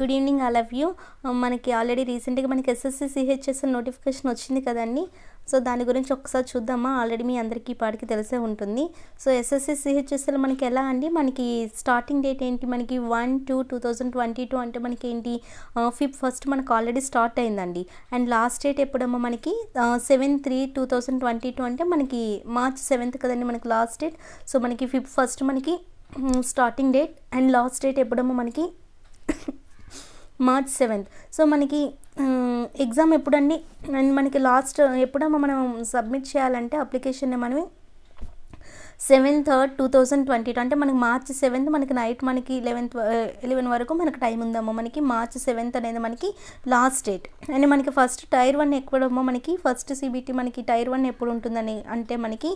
good evening all of you మనకి already రీసెంట్గా మనకి ఎస్ఎస్సి సిహెచ్ఎస్ నోటిఫికేషన్ వచ్చింది కదండి సో దాని గురించి ఒకసారి చూద్దామా ఆల్రెడీ మీ అందరికీ పాటికి తెలిసే ఉంటుంది సో ఎస్ఎస్సి సిహెచ్ఎస్ఎల్ మనకి ఎలా అండి మనకి స్టార్టింగ్ డేట్ ఏంటి మనకి one two two thousand twenty two అంటే మనకి ఏంటి ఫిఫ్ uh, ఫస్ట్ మనకు ఆల్రెడీ స్టార్ట్ అయిందండి అండ్ లాస్ట్ డేట్ ఎప్పుడమ్మా మనకి seven three two thousand twenty two అంటే మనకి మార్చ్ సెవెంత్ కదండి మనకి లాస్ట్ డేట్ సో మనకి ఫిఫ్ ఫస్ట్ మనకి starting date and last date ఎప్పుడమ్మా మనకి మార్చ్ సెవెంత్ సో మనకి ఎగ్జామ్ ఎప్పుడండి అండ్ మనకి లాస్ట్ ఎప్పుడమ్మా మనం సబ్మిట్ చేయాలంటే అప్లికేషన్ని మనమే seven third two thousand twenty two అంటే మనకి మార్చ్ సెవెంత్ మనకి నైట్ మనకి లెవెన్త్ ఎలెవెన్ వరకు మనకి టైం ఉందమ్మో మనకి మార్చ్ సెవెంత్ అనేది మనకి లాస్ట్ డేట్ అండ్ మనకి ఫస్ట్ టైర్ వన్ ఎక్కడమ్మో మనకి ఫస్ట్ సిబిటీ మనకి టైర్ వన్ ఎప్పుడు ఉంటుందని అంటే మనకి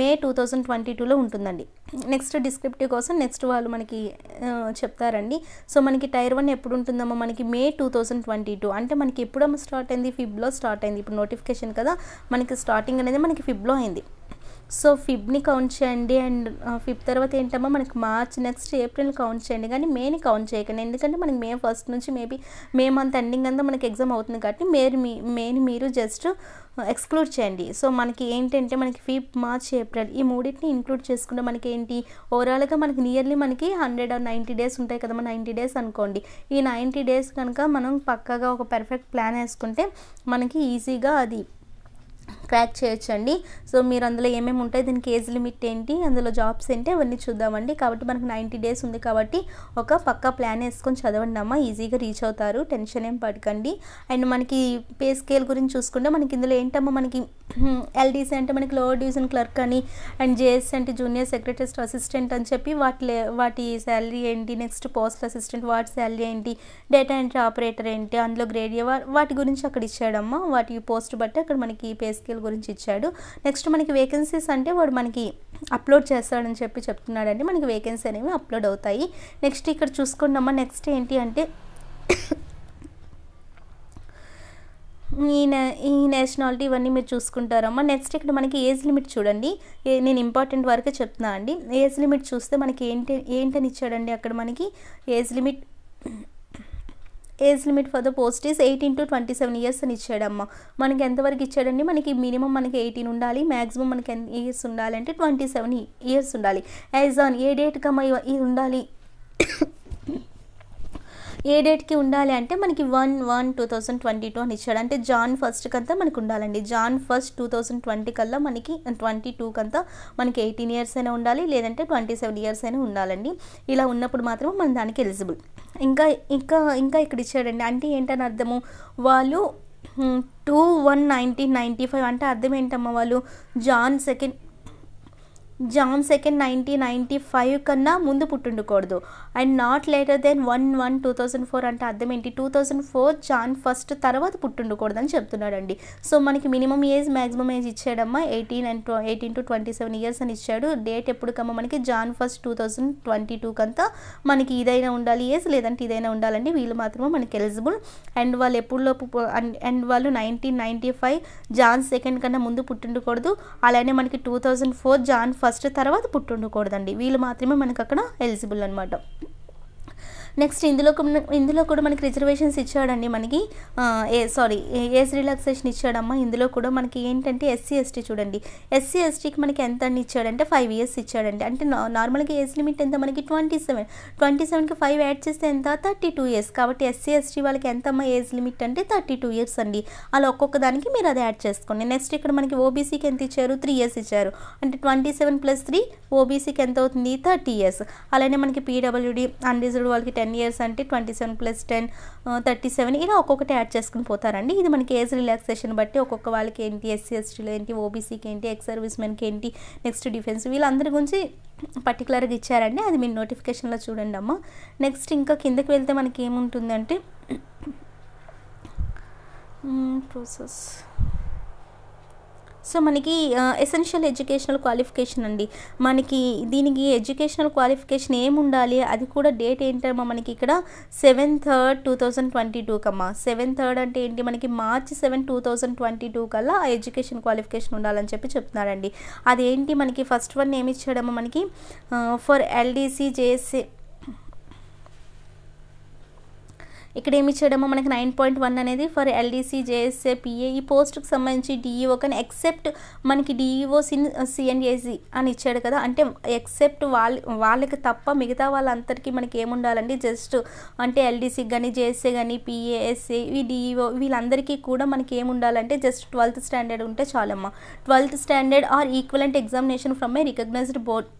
మే టూ థౌజండ్ ట్వంటీ టూలో ఉంటుందండి నెక్స్ట్ డిస్క్రిప్టివ్ కోసం నెక్స్ట్ వాళ్ళు మనకి చెప్తారండి సో మనకి టైర్ వన్ ఎప్పుడు ఉంటుందమ్మో మనకి May two thousand twenty two అంటే మనకి ఎప్పుడమ్మో స్టార్ట్ అయింది ఫిబ్లో స్టార్ట్ అయింది ఇప్పుడు నోటిఫికేషన్ కదా మనకి స్టార్టింగ్ అనేది మనకి ఫిబ్లో అయింది సో ఫిబ్ని కౌంట్ చేయండి అండ్ ఫిబ్ తర్వాత ఏంటమ్మా మనకి మార్చ్ నెక్స్ట్ ఏప్రిల్ కౌంట్ చేయండి కానీ మేని కౌంట్ చేయకండి ఎందుకంటే మనకి మే ఫస్ట్ నుంచి మేబీ మే మంత్ ఎండింగ్ అంతా మనకి ఎగ్జామ్ అవుతుంది కాబట్టి మేరు మీ మేని మీరు జస్ట్ ఎక్స్క్లూడ్ చేయండి సో మనకి ఏంటంటే మనకి ఫిబ్ మార్చ్ ఏప్రిల్ ఈ మూడింటిని ఇంక్లూడ్ చేసుకుంటే మనకి ఏంటి ఓవరాల్గా మనకి నియర్లీ మనకి హండ్రెడ్ ఆర్ నైంటీ డేస్ ఉంటాయి కదా నైంటీ డేస్ అనుకోండి ఈ నైంటీ డేస్ కనుక మనం పక్కగా ఒక పర్ఫెక్ట్ ప్లాన్ వేసుకుంటే మనకి ఈజీగా అది క్రాక్ చేయొచ్చండి సో మీరు అందులో ఏమేమి ఉంటాయి దీనికి ఏజ్ లిమిట్ ఏంటి అందులో జాబ్స్ ఏంటి అవన్నీ చూద్దామండి కాబట్టి మనకు నైంటీ డేస్ ఉంది కాబట్టి ఒక పక్కా ప్లాన్ వేసుకొని చదవండి అమ్మ ఈజీగా రీచ్ అవుతారు టెన్షన్ ఏం పడకండి అండ్ మనకి పే స్కేల్ గురించి చూసుకుంటే మనకి ఇందులో ఏంటమ్మా మనకి ఎల్డీసీ అంటే మనకి లోవర్ డివిజన్ క్లర్క్ అని అండ్ జేఎస్ అంటే జూనియర్ సెక్రటరీ అసిస్టెంట్ అని చెప్పి వాటి వాటి శాలరీ ఏంటి నెక్స్ట్ పోస్ట్ అసిస్టెంట్ వాటి శాలరీ ఏంటి డేటా ఎంట్రీ ఆపరేటర్ ఏంటి అందులో గ్రేడ్ వాటి గురించి అక్కడ ఇచ్చాడమ్మా వాటి పోస్ట్ బట్టి అక్కడ మనకి పే స్కేల్ గురించి ఇచ్చాడు నెక్స్ట్ మనకి వేకెన్సీస్ అంటే వాడు మనకి అప్లోడ్ చేస్తాడని చెప్పి చెప్తున్నాడండి మనకి వేకెన్సీ అనేవి అప్లోడ్ అవుతాయి నెక్స్ట్ ఇక్కడ చూసుకున్నామా నెక్స్ట్ ఏంటి అంటే ఈ ఈ నేషనాలిటీ ఇవన్నీ మీరు చూసుకుంటారమ్మా నెక్స్ట్ ఇక్కడ మనకి ఏజ్ లిమిట్ చూడండి నేను ఇంపార్టెంట్ వరకే చెప్తున్నా అండి ఏజ్ లిమిట్ చూస్తే మనకి ఏంటి ఏంటని ఇచ్చాడండి అక్కడ మనకి age limit age limit for the post is eighteen to twenty seven years అని ఇచ్చాడమ్మ మనకి ఎంతవరకు ఇచ్చాడండి మనకి మినిమం మనకి ఎయిటీన్ ఉండాలి మ్యాక్సిమం మనకి ఎన్ని ఇయర్స్ ఉండాలంటే ట్వంటీ సెవెన్ ఇయర్స్ ఉండాలి యాజ్ ఆన్ ఏ డేట్ ఇది ఉండాలి ఏ డేట్కి ఉండాలి అంటే మనకి one one two thousand twenty two అని ఇచ్చాడు అంటే జాన్ ఫస్ట్ కంతా మనకు ఉండాలండి Jan first two thousand twenty కల్లా మనకి ట్వంటీ టూ కంతా మనకి ఎయిటీన్ ఇయర్స్ అయినా ఉండాలి లేదంటే ట్వంటీ సెవెన్ ఇయర్స్ అయినా ఉండాలండి ఇలా ఉన్నప్పుడు మాత్రమే మనం దానికి ఎలిజిబుల్ ఇంకా ఇంకా ఇంకా ఇక్కడ ఇచ్చాడండి అంటే ఏంటని అర్థము వాళ్ళు two one nineteen ninety five అంటే అర్థం ఏంటమ్మా వాళ్ళు Jan second Jan second nineteen ninety five కన్నా ముందు పుట్టుండకూడదు and not later than one one two thousand four అంటే అర్థం ఏంటి two thousand four Jan first తర్వాత పుట్టుండకూడదు అని చెప్తున్నాడండి సో మనకి మినిమం ఏజ్ మ్యాక్సిమం ఏజ్ ఇచ్చాడమ్మా eighteen and eighteen to twenty seven years అని ఇచ్చాడు డేట్ ఎప్పుడుకమ్మా మనకి Jan first two thousand twenty two కంతా మనకి ఇదైనా ఉండాలి ఏజ్ లేదంటే ఇదైనా ఉండాలండి వీళ్ళు మాత్రమే మనకి ఎలిజిబుల్ అండ్ వాళ్ళు ఎప్పుడులోపు అండ్ వాళ్ళు nineteen ninety five Jan second కన్నా ముందు పుట్టుండకూడదు అలానే మనకి two thousand four Jan first first తర్వాత పుట్టి ఉండకూడదండి వీళ్ళు మాత్రమే మనకు అక్కడ ఎలిజిబుల్ అనమాట నెక్స్ట్ ఇందులో ఇందులో కూడా మనకి రిజర్వేషన్స్ ఇచ్చాడండి మనకి ఏ సారీ ఏజ్ రిలాక్సేషన్ ఇచ్చాడమ్మా ఇందులో కూడా మనకి ఏంటంటే ఎస్సీ ఎస్టీ చూడండి ఎస్సీ ఎస్టీకి మనకి ఎంత అని ఇచ్చాడంటే ఫైవ్ ఇయర్స్ ఇచ్చాడండి అంటే నార్మల్గా ఏజ్ లిమిట్ ఎంత మనకి ట్వంటీ సెవెన్ ట్వంటీ సెవెన్కి ఫైవ్ యాడ్ చేస్తే ఎంత థర్టీ టూ ఇయర్స్ కాబట్టి ఎస్సీ ఎస్టీ వాళ్ళకి అమ్మా ఏజ్ లిమిట్ అంటే థర్టీ టూ ఇయర్స్ అండి అలా ఒక్కొక్క దానికి మీరు అది యాడ్ చేసుకోండి నెక్స్ట్ ఇక్కడ మనకి ఓబీసీకి ఎంత ఇచ్చారు త్రీ ఇయర్స్ ఇచ్చారు అంటే ట్వంటీ సెవెన్ ప్లస్ త్రీ ఓబీసీకి ఎంత అవుతుంది థర్టీ ఇయర్స్ అలానే మనకి పీడబ్ల్యూడీ అన్రిజర్వ్డ్ వాళ్ళకి టెన్ టెన్ ఇయర్స్ అంటే twenty seven plus ten thirty seven ఇలా ఒక్కొక్కటి యాడ్ చేసుకుని పోతారండి ఇది మనకి ఏజ్ రిలాక్సేషన్ బట్టి ఒక్కొక్క వాళ్ళకి ఏంటి ఎస్సీ ఎస్టీలో ఏంటి ఓబీసీకి ఏంటి ఎక్స్ సర్వీస్ మెన్కి ఏంటి నెక్స్ట్ డిఫెన్స్ వీళ్ళందరి గురించి పర్టికులర్గా ఇచ్చారండి అది మీరు నోటిఫికేషన్లో చూడండి అమ్మ నెక్స్ట్ ఇంకా కిందకి వెళ్తే మనకి ఏముంటుందంటే ప్రోసెస్ సో మనకి ఎసెన్షియల్ ఎడ్యుకేషనల్ క్వాలిఫికేషన్ అండి మనకి దీనికి ఎడ్యుకేషనల్ క్వాలిఫికేషన్ ఏముండాలి అది కూడా డేట్ ఏంటమ్మా మనకి ఇక్కడ seven third two thousand twenty two కమ్మా సెవెన్ థర్డ్ అంటే ఏంటి మనకి March seven two thousand twenty two కల్లా ఆ ఎడ్యుకేషన్ క్వాలిఫికేషన్ ఉండాలని చెప్పి చెప్తున్నారండి అదేంటి మనకి ఫస్ట్ వన్ ఏమి ఇచ్చాడమ్మా మనకి ఫర్ ఎల్డీసీ జేఎస్సీ ఇక్కడ ఏమి ఇచ్చేయడమో మనకి నైన్ పాయింట్ వన్ అనేది ఫర్ ఎల్డీసీ జేఎస్ఏ పిఏ ఈ పోస్ట్కి సంబంధించి డిఈఓ కానీ ఎక్సెప్ట్ మనకి డిఈఓ సిన్ సిఎన్ఏసి అని ఇచ్చాడు కదా అంటే ఎక్సెప్ట్ వాళ్ళ వాళ్ళకి తప్ప మిగతా వాళ్ళందరికీ మనకి ఏముండాలండి జస్ట్ అంటే ఎల్డీసీకి కానీ జేఎస్ఏ కానీ పిఏఎస్ఏ ఈ డిఈఓ వీళ్ళందరికీ కూడా మనకి ఏముండాలంటే జస్ట్ ట్వెల్త్ స్టాండర్డ్ ఉంటే చాలమ్మా twelfth standard or equivalent examination from a recognised board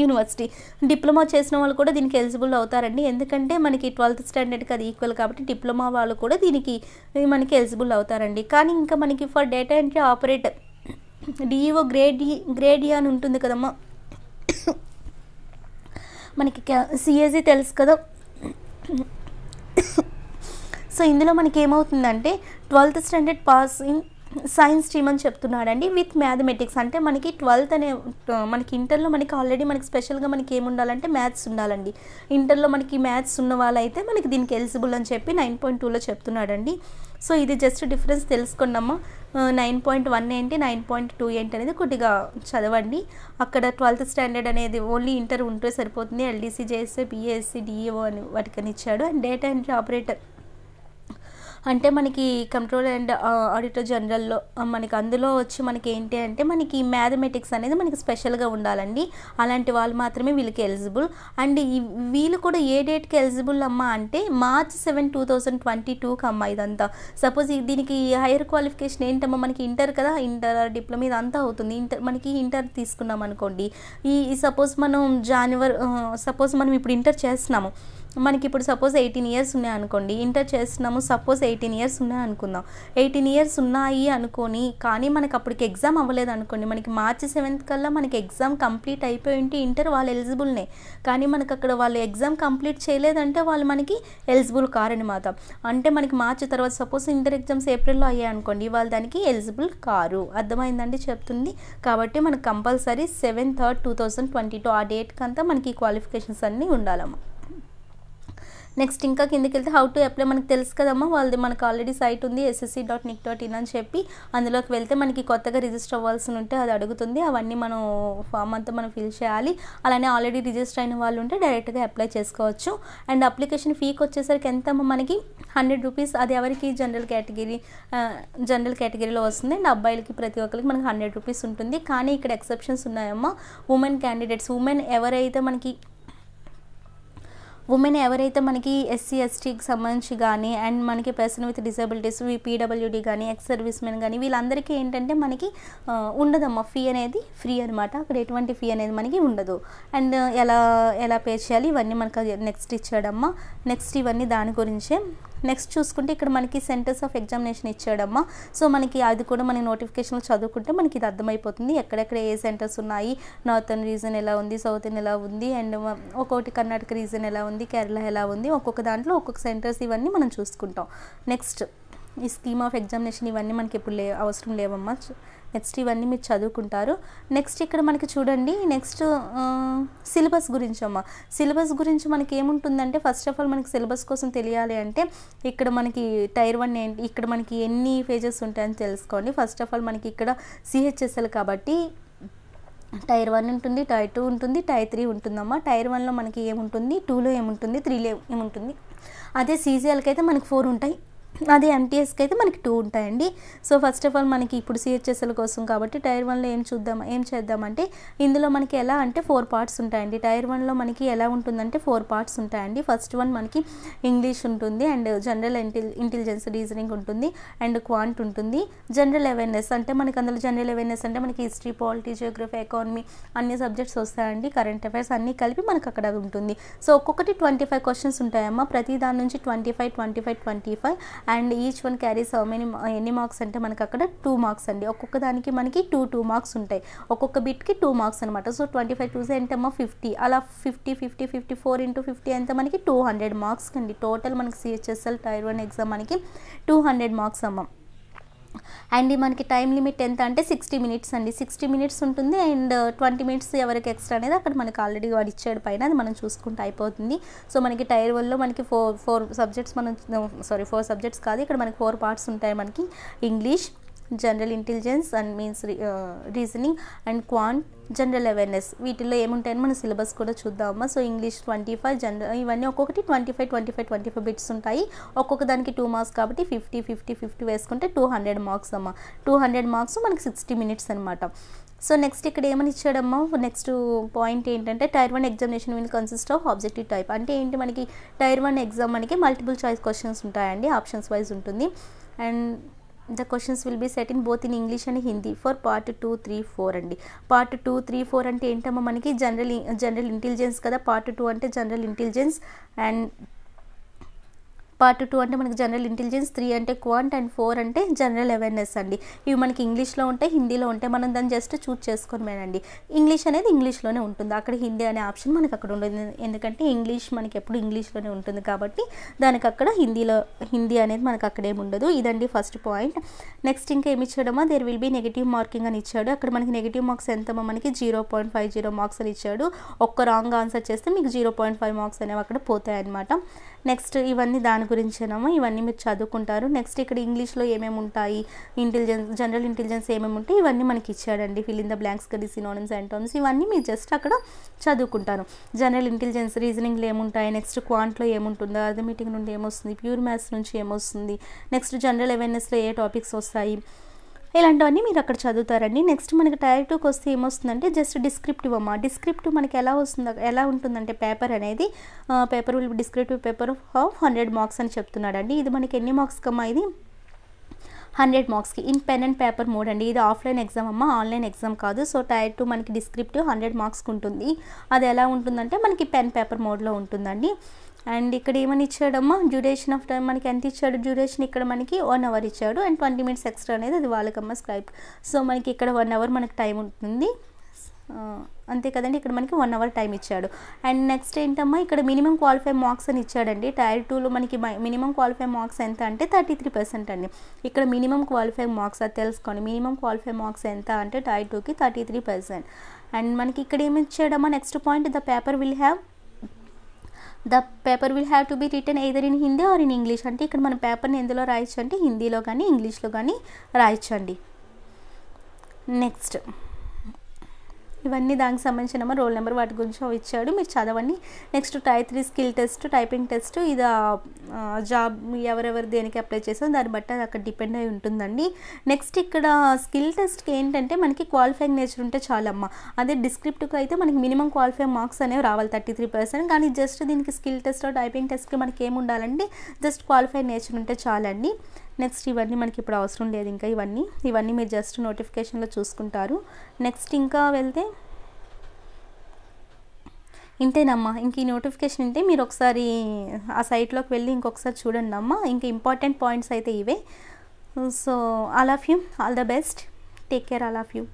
university diploma చేసిన వాళ్ళు కూడా దీనికి ఎలిజిబుల్ అవుతారండి ఎందుకంటే మనకి ట్వెల్త్ స్టాండర్డ్కి అది ఈక్వల్ కాబట్టి డిప్లొమా వాళ్ళు కూడా దీనికి మనకి ఎలిజిబుల్ అవుతారండి కానీ ఇంకా మనకి for data entry operator DEO grade grade అని ఉంటుంది కదమ్మా మనకి సిఎస్ఈ తెలుసు కదా సో ఇందులో మనకి ఏమవుతుందంటే twelfth standard passing science stream అని చెప్తున్నాడండి విత్ మ్యాథమెటిక్స్ అంటే మనకి ట్వెల్త్ అనే మనకి ఇంటర్లో మనకి ఆల్రెడీ మనకి స్పెషల్గా మనకి ఏముండాలంటే మ్యాథ్స్ ఉండాలండి ఇంటర్లో మనకి మ్యాథ్స్ ఉన్న వాళ్ళైతే మనకి దీనికి ఎలిజిబుల్ అని చెప్పి నైన్ పాయింట్ టూలో చెప్తున్నాడండి సో ఇది జస్ట్ డిఫరెన్స్ తెలుసుకున్నాము నైన్ పాయింట్ వన్ ఏంటి నైన్ పాయింట్ టూ ఏంటి అనేది కొద్దిగా చదవండి అక్కడ ట్వెల్త్ స్టాండర్డ్ అనేది ఓన్లీ ఇంటర్ ఉంటే సరిపోతుంది ఎల్డీసీ జేఎస్ఏ పిఎస్సి డిఈఓ అని వాటికని ఇచ్చాడు అండ్ డేటా ఎంట్రీ ఆపరేటర్ అంటే మనకి కంట్రోల్ అండ్ ఆడిటర్ జనరల్లో మనకి అందులో వచ్చి మనకి ఏంటి అంటే మనకి మ్యాథమెటిక్స్ అనేది మనకి స్పెషల్గా ఉండాలండి అలాంటి వాళ్ళు మాత్రమే వీళ్ళకి ఎలిజిబుల్ అండ్ వీళ్ళు కూడా ఏ డేట్కి ఎలిజిబుల్ అమ్మా అంటే March seven two thousand twenty టూకి అమ్మా ఇదంతా సపోజ్ దీనికి హైయర్ క్వాలిఫికేషన్ ఏంటమ్మా మనకి ఇంటర్ కదా ఇంటర్ డిప్లొమా ఇదంతా అవుతుంది ఇంటర్ మనకి ఇంటర్ తీసుకున్నాం అనుకోండి ఈ సపోజ్ మనం జాన్వరి సపోజ్ uh, మనం ఇప్పుడు ఇంటర్ చేస్తున్నాము మనకి ఇప్పుడు సపోజ్ ఎయిటీన్ ఇయర్స్ ఉన్నాయి అనుకోండి ఇంటర్ చేస్తున్నాము సపోజ్ ఎయిటీన్ ఇయర్స్ ఉన్నాయి అనుకుందాం ఎయిటీన్ ఇయర్స్ ఉన్నాయి అనుకొని కానీ మనకు అప్పటికి ఎగ్జామ్ అవ్వలేదు అనుకోండి మనకి మార్చి సెవెంత్ కల్లా మనకి ఎగ్జామ్ కంప్లీట్ అయిపోయి ఉంటే ఇంటర్ వాళ్ళు ఎలిజిబుల్నే కానీ మనకు అక్కడ వాళ్ళు ఎగ్జామ్ కంప్లీట్ చేయలేదంటే వాళ్ళు మనకి ఎలిజిబుల్ కారనమాట అంటే మనకి మార్చి తర్వాత సపోజ్ ఇంటర్ ఎగ్జామ్స్ ఏప్రిల్లో అయ్యాయి అనుకోండి వాళ్ళు దానికి ఎలిజిబుల్ కారు అర్థమైందండి చెప్తుంది కాబట్టి మనకు compulsory seven third two thousand twenty two ఆ డేట్కి అంతా మనకి క్వాలిఫికేషన్స్ అన్నీ ఉండాలమ్మా నెక్స్ట్ ఇంకా కిందకి వెళ్తే హౌ టు అప్లై మనకు తెలుసు కదమ్మా వాళ్ళది మనకు ఆల్రెడీ సైట్ ఉంది SSC dot nic dot in అని చెప్పి అందులోకి వెళ్తే మనకి కొత్తగా రిజిస్టర్ అవ్వాల్సి ఉంటే అది అడుగుతుంది అవన్నీ మనం ఫామ్ అంతా మనం ఫిల్ చేయాలి అలానే ఆల్రెడీ రిజిస్టర్ అయిన వాళ్ళు ఉంటే డైరెక్ట్గా అప్లై చేసుకోవచ్చు అండ్ అప్లికేషన్ ఫీకి వచ్చేసరికి ఎంత మనకి హండ్రెడ్ రూపీస్ అది ఎవరికి జనరల్ కేటగిరీ జనరల్ కేటగిరీలో వస్తుంది అండ్ అబ్బాయిలకి ప్రతి ఒక్కరికి మనకి హండ్రెడ్ రూపీస్ ఉంటుంది కానీ ఇక్కడ ఎక్సెప్షన్స్ ఉన్నాయమ్మా ఉమెన్ క్యాండిడేట్స్ ఉమెన్ ఎవరైతే మనకి ఉమెన్ ఎవరైతే మనకి ఎస్సీ ఎస్టీకి సంబంధించి కానీ అండ్ మనకి పర్సన్ విత్ డిసబిలిటీస్ పీడబ్ల్యూడీ కానీ ఎక్స్ సర్వీస్ మెన్ కానీ వీళ్ళందరికీ ఏంటంటే మనకి ఉండదమ్మా ఫీ అనేది ఫ్రీ అనమాట అక్కడ ఎటువంటి ఫీ అనేది మనకి ఉండదు అండ్ ఎలా ఎలా పే చేయాలి ఇవన్నీ మనకు నెక్స్ట్ ఇచ్చాడమ్మా నెక్స్ట్ ఇవన్నీ దాని గురించే నెక్స్ట్ చూసుకుంటే ఇక్కడ మనకి సెంటర్స్ ఆఫ్ ఎగ్జామినేషన్ ఇచ్చాడమ్మా సో మనకి అది కూడా మనకి నోటిఫికేషన్ చదువుకుంటే మనకి ఇది అర్థమైపోతుంది ఎక్కడెక్కడ ఏ సెంటర్స్ ఉన్నాయి నార్థన్ రీజన్ ఎలా ఉంది సౌత్ ఎలా ఉంది అండ్ um, ఒక్కొక్కటి కర్ణాటక రీజన్ ఎలా ఉంది కేరళ ఎలా ఉంది ఒక్కొక్క దాంట్లో ఒక్కొక్క సెంటర్స్ ఇవన్నీ మనం చూసుకుంటాం నెక్స్ట్ ఈ స్కీమ్ ఆఫ్ ఎగ్జామినేషన్ ఇవన్నీ మనకి ఇప్పుడు లే అవసరం లేవమ్మా నెక్స్ట్ ఇవన్నీ మీరు చదువుకుంటారు నెక్స్ట్ ఇక్కడ మనకి చూడండి నెక్స్ట్ సిలబస్ గురించి అమ్మ సిలబస్ గురించి మనకి ఏముంటుందంటే ఫస్ట్ ఆఫ్ ఆల్ మనకి సిలబస్ కోసం తెలియాలి అంటే ఇక్కడ మనకి టైర్ వన్ ఇక్కడ మనకి ఎన్ని పేజెస్ ఉంటాయని తెలుసుకోండి ఫస్ట్ ఆఫ్ ఆల్ మనకి ఇక్కడ సిహెచ్ఎస్ఎల్ కాబట్టి టైర్ వన్ ఉంటుంది టైర్ టూ ఉంటుంది టైర్ త్రీ ఉంటుందమ్మా టైర్ వన్లో మనకి ఏముంటుంది టూలో ఏముంటుంది త్రీలో ఏముంటుంది అదే సీజీఎల్కి అయితే మనకి ఫోర్ ఉంటాయి అదే ఎంటీఎస్కి అయితే మనకి టూ ఉంటాయండి సో ఫస్ట్ ఆఫ్ ఆల్ మనకి ఇప్పుడు సిహెచ్ఎస్ఎల్ కోసం కాబట్టి టైర్ వన్లో ఏం చూద్దాం ఏం చేద్దామంటే ఇందులో మనకి ఎలా అంటే ఫోర్ పార్ట్స్ ఉంటాయండి టైర్ వన్లో మనకి ఎలా ఉంటుందంటే ఫోర్ పార్ట్స్ ఉంటాయండి ఫస్ట్ వన్ మనకి ఇంగ్లీష్ ఉంటుంది అండ్ జనరల్ ఇంటెలిజెన్స్ రీజనింగ్ ఉంటుంది అండ్ క్వాంట్ ఉంటుంది జనరల్ అవేర్నెస్ అంటే మనకి అందులో జనరల్ అవేర్నెస్ అంటే మనకి హిస్టరీ పాలిటీ జియోగ్రఫీ ఎకానమీ అన్ని సబ్జెక్ట్స్ వస్తాయండి కరెంట్ అఫైర్స్ అన్నీ కలిపి మనకు అక్కడ ఉంటుంది సో ఒక్కొక్కటి ట్వంటీ ఫైవ్ క్వశ్చన్స్ ఉంటాయమ్మా ప్రతి దాని నుంచి twenty five twenty five twenty five and each one carries how many ఎన్ని మార్క్స్ అంటే మనకి అక్కడ టూ మార్క్స్ అండి ఒక్కొక్క దానికి మనకి టూ టూ మార్క్స్ ఉంటాయి ఒక్కొక్క బిట్కి టూ మార్క్స్ అనమాట సో ట్వంటీ ఫైవ్ టూస్ అమ్మ ఫిఫ్టీ అలా fifty fifty fifty four into fifty అంటే మనకి టూ హండ్రెడ్ మార్క్స్ అండి టోటల్ మనకి సిహెచ్ఎస్ఎల్ టైర్ వన్ ఎగ్జామ్ మనకి టూ హండ్రెడ్ మార్క్స్ అమ్మ అండ్ మనకి టైం లిమిట్ ఎంత అంటే సిక్స్టీ మినిట్స్ అండి సిక్స్టీ మినిట్స్ ఉంటుంది అండ్ ట్వంటీ మినిట్స్ ఎవరికి ఎక్స్ట్రా అనేది అక్కడ మనకి ఆల్రెడీ వాడు ఇచ్చాడు పైన అది మనం చూసుకుంటే అయిపోతుంది సో మనకి టైర్ వల్ల మనకి ఫోర్ ఫోర్ సబ్జెక్ట్స్ మనం సారీ ఫోర్ సబ్జెక్ట్స్ కాదు ఇక్కడ మనకి ఫోర్ పార్ట్స్ ఉంటాయి మనకి English general intelligence and means reasoning and quant general awareness వీటిలో ఏముంటాయని మన సిలబస్ కూడా చూద్దామా so English twenty five general ఇవన్నీ ఒక్కొక్కటి twenty five twenty five twenty five bits ఉంటాయి ఒక్కొక్క దానికి టూ మార్క్స్ కాబట్టి ఫిఫ్టీ ఫిఫ్టీ ఫిఫ్టీ వేసుకుంటే టూ హండ్రెడ్ మార్క్స్ అమ్మ టూ హండ్రెడ్ మార్క్స్ మనకి సిక్స్టీ మినిట్స్ అనమాట సో నెక్స్ట్ ఇక్కడ ఏమని ఇచ్చాడమ్మా నెక్స్ట్ పాయింట్ ఏంటంటే tier one examination will consist of objective type అంటే ఏంటి మనకి టైర్ వన్ ఎగ్జామ్ మనకి మల్టిపుల్ చాయిస్ క్వశ్చన్స్ ఉంటాయండి ఆప్షన్స్ వైజ్ ఉంటుంది and the questions will be set in both in English and Hindi for part two three four అండి part two three four అంటే ఏంటమ్మా మనకి జనరల్ జనరల్ ఇంటెలిజెన్స్ కదా part two అంటే general intelligence and part two అంటే మనకి general intelligence three అంటే quant and four అంటే జనరల్ అవేర్నెస్ అండి ఇవి మనకి ఇంగ్లీష్లో ఉంటాయి హిందీలో ఉంటాయి మనం దాన్ని జస్ట్ చూజ్ చేసుకున్నానండి ఇంగ్లీష్ అనేది ఇంగ్లీష్లోనే ఉంటుంది అక్కడ హిందీ అనే ఆప్షన్ మనకి అక్కడ ఉండదు ఎందుకంటే ఇంగ్లీష్ మనకి ఎప్పుడు ఇంగ్లీష్లోనే ఉంటుంది కాబట్టి దానికి అక్కడ హిందీలో హిందీ అనేది మనకు అక్కడేమి ఉండదు ఇదండి ఫస్ట్ పాయింట్ నెక్స్ట్ ఇంకా ఏమి ఇచ్చాడమ్మా there will be negative marking అని ఇచ్చాడు అక్కడ మనకి నెగిటివ్ మార్క్స్ ఎంతమో మనకి zero point five zero marks అని ఇచ్చాడు ఒక్క రాంగ్ ఆన్సర్ చేస్తే మీకు జీరో పాయింట్ ఫైవ్ మార్క్స్ అనేవి అక్కడ పోతాయన్నమాట నెక్స్ట్ ఇవన్నీ దాని గురించేనేమో ఇవన్నీ మీరు చదువుకుంటారు నెక్స్ట్ ఇక్కడ ఇంగ్లీష్లో ఏమేమి ఉంటాయి ఇంటెలిజెన్స్ జనరల్ ఇంటెలిజెన్స్ ఏమేమి ఉంటాయి ఇవన్నీ మనకి ఇచ్చాడండి ఫిల్ ఇన్ ద బ్లాంక్స్ కదా సినోనమ్స్ అండ్ ఇవన్నీ మీరు జస్ట్ అక్కడ చదువుకుంటారు జనరల్ ఇంటెలిజెన్స్ రీజనింగ్లో ఏముంటాయి నెక్స్ట్ క్వాంట్లో ఏముంటుందో అర్థమీటింగ్ నుండి ఏమొస్తుంది ప్యూర్ మ్యాథ్స్ నుంచి ఏమొస్తుంది నెక్స్ట్ జనరల్ అవేర్నెస్లో ఏ టాపిక్స్ వస్తాయి ఇలాంటివన్నీ మీరు అక్కడ చదువుతారండి నెక్స్ట్ మనకి టైర్ టూకి వస్తే ఏమొస్తుందంటే జస్ట్ డిస్క్రిప్టివ్ అమ్మ డిస్క్రిప్టివ్ మనకి ఎలా వస్తుంది ఎలా ఉంటుందంటే పేపర్ అనేది paper will descriptive paper of hundred marks అని చెప్తున్నాడండి ఇది మనకి ఎన్ని మార్క్స్ కమ్మా ఇది హండ్రెడ్ మార్క్స్కి in pen and paper mode అండి ఇది ఆఫ్లైన్ ఎగ్జామ్ అమ్మ ఆన్లైన్ ఎగ్జామ్ కాదు సో టైర్ టూ మనకి డిస్క్రిప్టివ్ హండ్రెడ్ మార్క్స్కి ఉంటుంది అది ఎలా ఉంటుందంటే మనకి పెన్ పేపర్ మోడ్లో ఉంటుందండి అండ్ ఇక్కడ ఏమని ఇచ్చాడమ్మా డ్యూరేషన్ ఆఫ్ టైం మనకి ఎంత ఇచ్చాడు డ్యూరేషన్ ఇక్కడ మనకి వన్ అవర్ ఇచ్చాడు అండ్ ట్వంటీ మినిట్స్ ఎక్స్ట్రా అనేది అది వాళ్ళకమ్మ స్క్రైబ్ సో మనకి ఇక్కడ వన్ అవర్ మనకి టైం ఉంటుంది అంతే కదండి ఇక్కడ మనకి వన్ అవర్ టైం ఇచ్చాడు అండ్ నెక్స్ట్ ఏంటమ్మా ఇక్కడ మినిమం క్వాలిఫై మార్క్స్ అని ఇచ్చాడండి టైర్ టూలో మనకి మినిమం క్వాలిఫై మార్క్స్ ఎంత అంటే థర్టీ త్రీ పర్సెంట్ అండి ఇక్కడ మినిమం క్వాలిఫై మార్క్స్ అది తెలుసుకోండి మినిమం క్వాలిఫై మార్క్స్ ఎంత అంటే టైర్ టూకి థర్టీ త్రీ పర్సెంట్ అండ్ మనకి ఇక్కడ ఏమి ఇచ్చాడమ్మా next point the paper will have the paper will have to be written either in Hindi or in English అంటే ఇక్కడ మన పేపర్ని ఎందులో రాయొచ్చు అంటే హిందీలో కానీ ఇంగ్లీష్లో కానీ రాయొచ్చండి నెక్స్ట్ ఇవన్నీ దానికి సంబంధించిన రోల్ నెంబర్ వాటి గురించి ఇచ్చాడు మీరు చదవండి next type three skill test typing test ఇది జాబ్ ఎవరెవరు దేనికి అప్లై చేసాం దాన్ని బట్టి అది అక్కడ డిపెండ్ అయి ఉంటుందండి నెక్స్ట్ ఇక్కడ స్కిల్ టెస్ట్కి ఏంటంటే మనకి క్వాలిఫైయింగ్ నేచర్ ఉంటే చాలమ్మ అదే డిస్క్రిప్ట్కి అయితే మనకి మినిమం క్వాలిఫై మార్క్స్ అనేవి రావాలి థర్టీ త్రీ పర్సెంట్ కానీ జస్ట్ దీనికి స్కిల్ టెస్ట్ టైపింగ్ టెస్ట్కి మనకి ఏముండాలండి జస్ట్ క్వాలిఫైడ్ నేచర్ ఉంటే చాలండి నెక్స్ట్ ఇవన్నీ మనకి ఇప్పుడు అవసరం లేదు ఇంకా ఇవన్నీ ఇవన్నీ మీరు జస్ట్ నోటిఫికేషన్లో చూసుకుంటారు నెక్స్ట్ ఇంకా వెళ్తే ఇంతేనమ్మా ఇంక ఈ నోటిఫికేషన్ ఉంటే మీరు ఒకసారి ఆ సైట్లోకి వెళ్ళి ఇంకొకసారి చూడండి అమ్మా ఇంకా ఇంపార్టెంట్ పాయింట్స్ అయితే ఇవే so all of you all the best take care all of you